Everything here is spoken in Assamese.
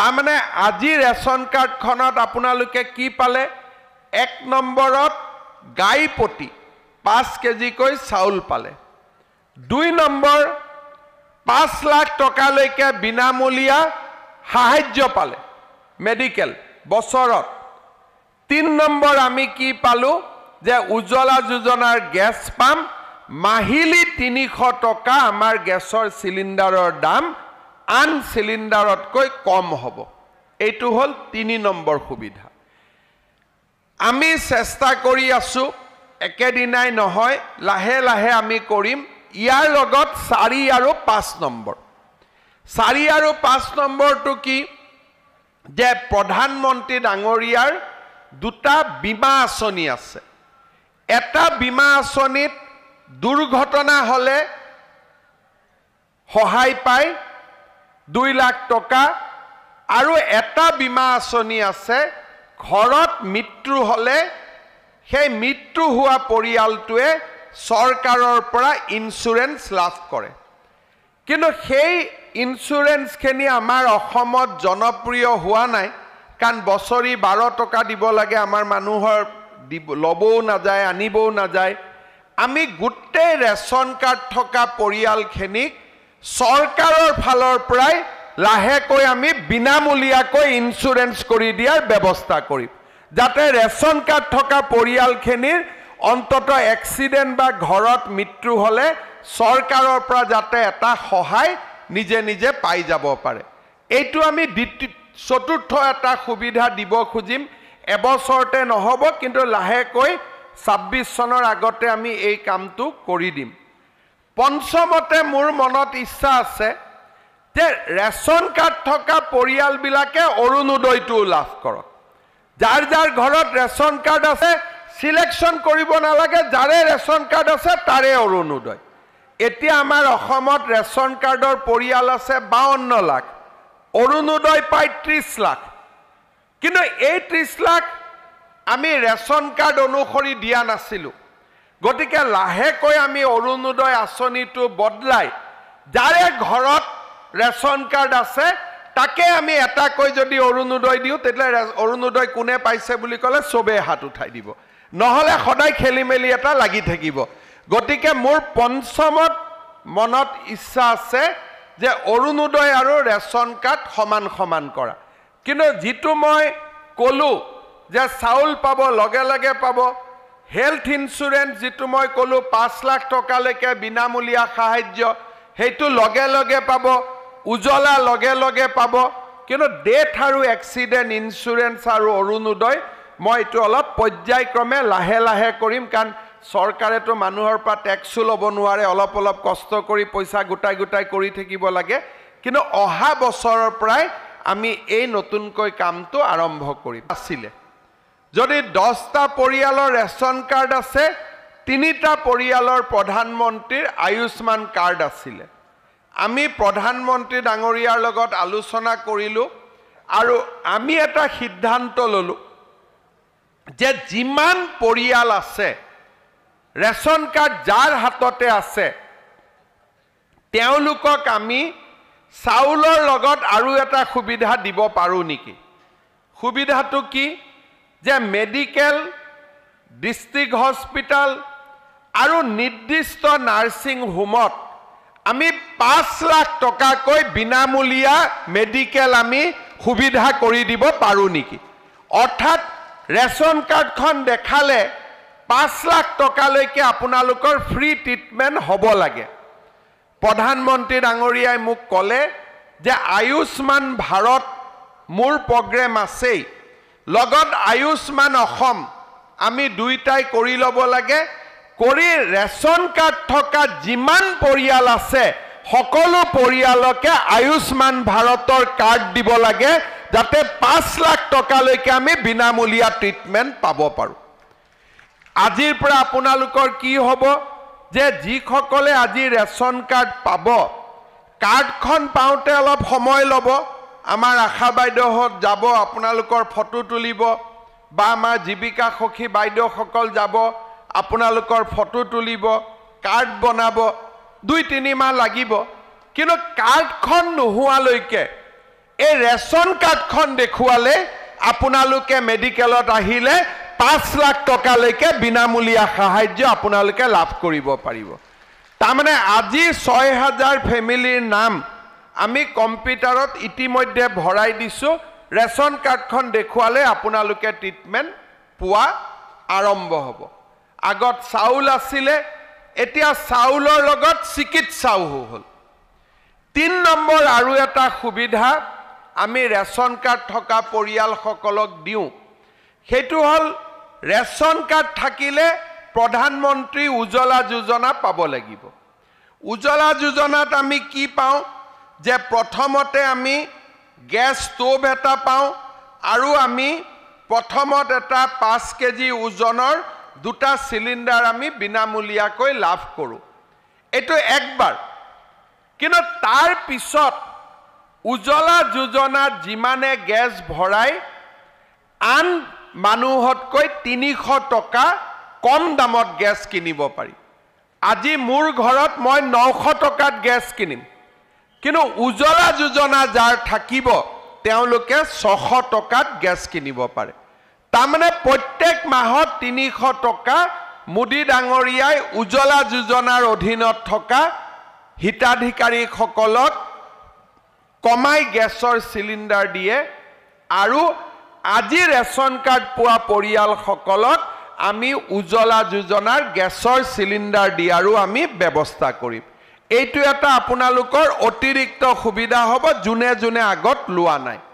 তাৰমানে আজি ৰেচন কাৰ্ডখনত আপোনালোকে কি পালে এক নম্বৰত গাই প্ৰতি পাঁচ কেজিকৈ চাউল পালে দুই নম্বৰ পাঁচ লাখ টকালৈকে বিনামূলীয়া সাহাৰ্য পালে মেডিকেল বছৰত তিনি নম্বৰ আমি কি পালোঁ যে উজ্বলা যোজনাৰ গেছ পাম মাহিলী তিনিশ টকা আমাৰ গেছৰ চিলিণ্ডাৰৰ দাম আন চিলিণ্ডাৰতকৈ কম হ'ব এইটো হ'ল তিনি নম্বৰ সুবিধা আমি চেষ্টা কৰি আছোঁ একেদিনাই নহয় লাহে লাহে আমি কৰিম ইয়াৰ লগত চাৰি আৰু পাঁচ নম্বৰ চাৰি আৰু পাঁচ নম্বৰটো কি যে প্ৰধানমন্ত্ৰী ডাঙৰীয়াৰ দুটা বীমা আঁচনি আছে এটা বীমা আঁচনিত দুৰ্ঘটনা হ'লে সহায় পায় দুই লাখ টকা আৰু এটা বীমা আঁচনি আছে ঘৰত মৃত্যু হ'লে সেই মৃত্যু হোৱা পৰিয়ালটোৱে চৰকাৰৰ পৰা ইঞ্চুৰেঞ্চ লাভ কৰে কিন্তু সেই ইঞ্চুৰেঞ্চখিনি আমাৰ অসমত জনপ্ৰিয় হোৱা নাই কাৰণ বছৰি বাৰ টকা দিব লাগে আমাৰ মানুহৰ দিব ল'বও নাযায় আনিবও নাযায় আমি গোটেই ৰেচন কাৰ্ড থকা পৰিয়ালখিনিক চৰকাৰৰ ফালৰ পৰাই লাহেকৈ আমি বিনামূলীয়াকৈ ইঞ্চুৰেঞ্চ কৰি দিয়াৰ ব্যৱস্থা কৰিম যাতে ৰেচন কাৰ্ড থকা পৰিয়ালখিনিৰ অন্ততঃ এক্সিডেণ্ট বা ঘৰত মৃত্যু হ'লে চৰকাৰৰ পৰা যাতে এটা সহায় নিজে নিজে পাই যাব পাৰে এইটো আমি দ্বিতীয় চতুৰ্থ এটা সুবিধা দিব খুজিম এবছৰতে নহ'ব কিন্তু লাহেকৈ ছাব্বিছ চনৰ আগতে আমি এই কামটো কৰি দিম পঞ্চমতে মোৰ মনত ইচ্ছা আছে যে ৰেচন কাৰ্ড থকা পৰিয়ালবিলাকে অৰুণোদয়টোও লাভ কৰক যাৰ যাৰ ঘৰত ৰেচন কাৰ্ড আছে চিলেকশ্যন কৰিব নালাগে যাৰে ৰেচন কাৰ্ড আছে তাৰে অৰুণোদয় এতিয়া আমাৰ অসমত ৰেচন কাৰ্ডৰ পৰিয়াল আছে বাৱন্ন লাখ অৰুণোদয় পায় ত্ৰিছ লাখ কিন্তু এই ত্ৰিছ লাখ আমি ৰেচন কাৰ্ড অনুসৰি দিয়া নাছিলোঁ গতিকে লাহেকৈ আমি অৰুণোদয় আঁচনিটো বদলাই যাৰে ঘৰত ৰেচন কাৰ্ড আছে তাকে আমি এটাকৈ যদি অৰুণোদয় দিওঁ তেতিয়া অৰুণোদয় কোনে পাইছে বুলি ক'লে চবেই হাত উঠাই দিব নহ'লে সদায় খেলি মেলি এটা লাগি থাকিব গতিকে মোৰ পঞ্চমত মনত ইচ্ছা আছে যে অৰুণোদয় আৰু ৰেচন কাৰ্ড সমান সমান কৰা কিন্তু যিটো মই ক'লোঁ যে চাউল পাব লগে লগে পাব হেলথ ইঞ্চুৰেঞ্চ যিটো মই ক'লোঁ পাঁচ লাখ টকালৈকে বিনামূলীয়া সাহাৰ্য সেইটো লগে লগে পাব উজলা লগে লগে পাব কিন্তু ডেথ আৰু এক্সিডেণ্ট ইঞ্চুৰেঞ্চ আৰু অৰুণোদয় মই এইটো অলপ পৰ্যায়ক্ৰমে লাহে লাহে কৰিম কাৰণ চৰকাৰেতো মানুহৰ পৰা টেক্সো ল'ব নোৱাৰে অলপ অলপ কষ্ট কৰি পইচা গোটাই গোটাই কৰি থাকিব লাগে কিন্তু অহা বছৰৰ পৰাই আমি এই নতুনকৈ কামটো আৰম্ভ কৰিম আছিলে যদি দহটা পৰিয়ালৰ ৰেচন কাৰ্ড আছে তিনিটা পৰিয়ালৰ প্ৰধানমন্ত্ৰীৰ আয়ুষ্মান কাৰ্ড আছিলে আমি প্ৰধানমন্ত্ৰী ডাঙৰীয়াৰ লগত আলোচনা কৰিলোঁ আৰু আমি এটা সিদ্ধান্ত ল'লোঁ যে যিমান পৰিয়াল আছে ৰেচন কাৰ্ড যাৰ হাততে আছে তেওঁলোকক আমি চাউলৰ লগত আৰু এটা সুবিধা দিব পাৰোঁ নেকি সুবিধাটো কি যে মেডিকেল ডিষ্ট্ৰিক্ট হস্পিটেল আৰু নিৰ্দিষ্ট নাৰ্ছিং হোমত আমি পাঁচ লাখ টকাকৈ বিনামূলীয়া মেডিকেল আমি সুবিধা কৰি দিব পাৰোঁ নেকি অৰ্থাৎ ৰেচন কাৰ্ডখন দেখালে পাঁচ লাখ টকালৈকে আপোনালোকৰ ফ্ৰী ট্ৰিটমেণ্ট হ'ব লাগে প্ৰধানমন্ত্ৰী ডাঙৰীয়াই মোক ক'লে যে আয়ুষ্মান ভাৰত মোৰ প্ৰগ্ৰেম আছেই লগত আয়ুষ্মান অসম আমি দুইটাই কৰি ল'ব লাগে কৰি ৰেচন কাৰ্ড থকা যিমান পৰিয়াল আছে সকলো পৰিয়ালকে আয়ুষ্মান ভাৰতৰ কাৰ্ড দিব লাগে যাতে পাঁচ লাখ টকালৈকে আমি বিনামূলীয়া ট্ৰিটমেণ্ট পাব পাৰোঁ আজিৰ পৰা আপোনালোকৰ কি হ'ব যে যিসকলে আজি ৰেচন কাৰ্ড পাব কাৰ্ডখন পাওঁতে অলপ সময় ল'ব আমাৰ আশা বাইদেউহঁত যাব আপোনালোকৰ ফটো তুলিব বা আমাৰ জীৱিকা সখী বাইদেউসকল যাব আপোনালোকৰ ফটো তুলিব কাৰ্ড বনাব দুই তিনিমাহ লাগিব কিন্তু কাৰ্ডখন নোহোৱালৈকে এই ৰেচন কাৰ্ডখন দেখুৱালে আপোনালোকে মেডিকেলত আহিলে পাঁচ লাখ টকালৈকে বিনামূলীয়া সাহাৰ্য আপোনালোকে লাভ কৰিব পাৰিব তাৰমানে আজি ছয় হাজাৰ ফেমিলিৰ নাম আমি কম্পিউটাৰত ইতিমধ্যে ভৰাই দিছোঁ ৰেচন কাৰ্ডখন দেখুৱালে আপোনালোকে ট্ৰিটমেণ্ট পোৱা আৰম্ভ হ'ব আগত চাউল আছিলে এতিয়া চাউলৰ লগত চিকিৎসাও হ'ল তিনি নম্বৰ আৰু এটা সুবিধা আমি ৰেচন কাৰ্ড থকা পৰিয়ালসকলক দিওঁ সেইটো হ'ল ৰেচন কাৰ্ড থাকিলে প্ৰধানমন্ত্ৰী উজ্বলা যোজনা পাব লাগিব উজ্বলা যোজনাত আমি কি পাওঁ যে প্ৰথমতে আমি গেছ ষ্ট'ভ এটা পাওঁ আৰু আমি প্ৰথমত এটা পাঁচ কেজি ওজনৰ দুটা চিলিণ্ডাৰ আমি বিনামূলীয়াকৈ লাভ কৰোঁ এইটো একবাৰ কিন্তু তাৰ পিছত উজ্বলা যোজনাত যিমানে গেছ ভৰাই আন মানুহতকৈ তিনিশ টকা কম দামত গেছ কিনিব পাৰি আজি মোৰ ঘৰত মই নশ টকাত গেছ কিনিম কিন্তু উজ্বলা যোজনা যাৰ থাকিব তেওঁলোকে ছশ টকাত গেছ কিনিব পাৰে তাৰমানে প্ৰত্যেক মাহত তিনিশ টকা মোদী ডাঙৰীয়াই উজ্বলা যোজনাৰ অধীনত থকা হিতাধিকাৰীসকলক কমাই গেছৰ চিলিণ্ডাৰ দিয়ে আৰু আজি ৰেচন কাৰ্ড পোৱা পৰিয়ালসকলক আমি উজ্বলা যোজনাৰ গেছৰ চিলিণ্ডাৰ দিয়াৰো আমি ব্যৱস্থা কৰিম এইটো এটা আপোনালোকৰ অতিৰিক্ত সুবিধা হ'ব যোনে যোনে আগত লোৱা নাই